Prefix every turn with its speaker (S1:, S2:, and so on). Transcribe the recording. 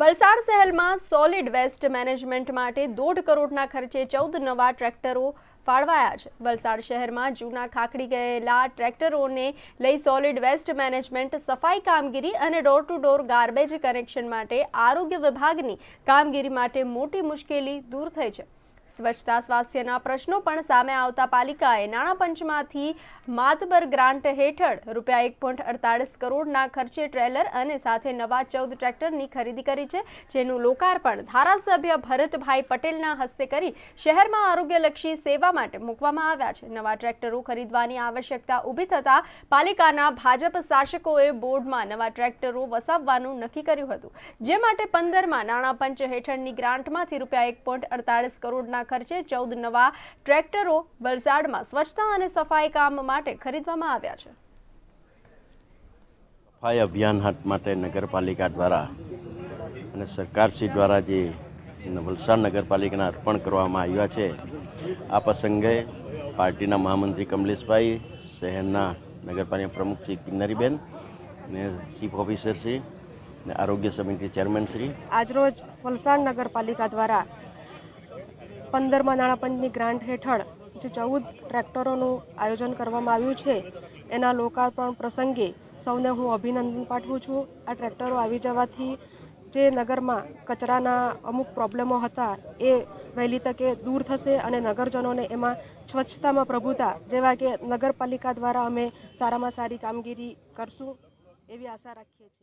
S1: વલસાડ શહેરમાં solid waste management માટે દોઢ કરોડના ખર્ચે ચૌદ નવા ટ્રેક્ટરો ફાળવાયા છે વલસાડ શહેરમાં જૂના ખાખડી ગયેલા ટ્રેક્ટરોને લઈ સોલિડ વેસ્ટ મેનેજમેન્ટ સફાઈ કામગીરી અને door to door garbage connection માટે આરોગ્ય વિભાગની કામગીરી માટે મોટી મુશ્કેલી દૂર થઈ છે સ્વચ્છતા સ્વાસ્થ્યના પ્રશ્નો પણ સામે આવતા પાલિકાએ નાણાં પંચમાંથી માતબર ગ્રાન્ટ હેઠળ રૂપિયા એક પોઈન્ટ અડતાલીસ કરોડના ખર્ચે ટ્રેલર અને સાથે નવા ચૌદ ટ્રેક્ટરની ખરીદી કરી છે જેનું લોકાર્પણ ધારાસભ્ય ભરતભાઈ પટેલના હસ્તે કરી શહેરમાં આરોગ્યલક્ષી સેવા માટે મૂકવામાં આવ્યા છે નવા ટ્રેક્ટરો ખરીદવાની આવશ્યકતા ઊભી થતાં પાલિકાના ભાજપ શાસકોએ બોર્ડમાં નવા ટ્રેક્ટરો વસાવવાનું નક્કી કર્યું હતું જે માટે પંદરમાં નાણાં પંચ હેઠળની ગ્રાન્ટમાંથી રૂપિયા એક પોઈન્ટ અડતાલીસ કરોડના કરોડના ખર્ચે ચૌદ નવા ટ્રેક્ટરો વલસાડમાં સ્વચ્છતા અને સફાઈ કામ માટે ખરીદવામાં આવ્યા
S2: છે સફાઈ અભિયાન હાથ માટે નગરપાલિકા દ્વારા અને સરકારશ્રી દ્વારા જે વલસાડ નગરપાલિકાના અર્પણ કરવામાં આવ્યા છે આ પ્રસંગે પાર્ટીના મહામંત્રી કમલેશભાઈ શહેરના નગરપાલિકા પ્રમુખ શ્રી કિન્નરીબેન ને ચીફ ઓફિસર શ્રી ને આરોગ્ય સમિતિ ચેરમેન શ્રી
S3: આજરોજ વલસાડ નગરપાલિકા દ્વારા પંદરમાં નાણાપંચની ગ્રાન્ટ હેઠળ જે ચૌદ ટ્રેક્ટરોનું આયોજન કરવામાં આવ્યું છે એના લોકાર્પણ પ્રસંગે સૌને હું અભિનંદન પાઠવું છું આ ટ્રેક્ટરો આવી જવાથી જે નગરમાં કચરાના અમુક પ્રોબ્લેમો હતા એ વહેલી તકે દૂર થશે અને નગરજનોને એમાં સ્વચ્છતામાં પ્રભુતા જેવા કે નગરપાલિકા દ્વારા અમે સારામાં સારી કામગીરી કરશું એવી આશા રાખીએ છીએ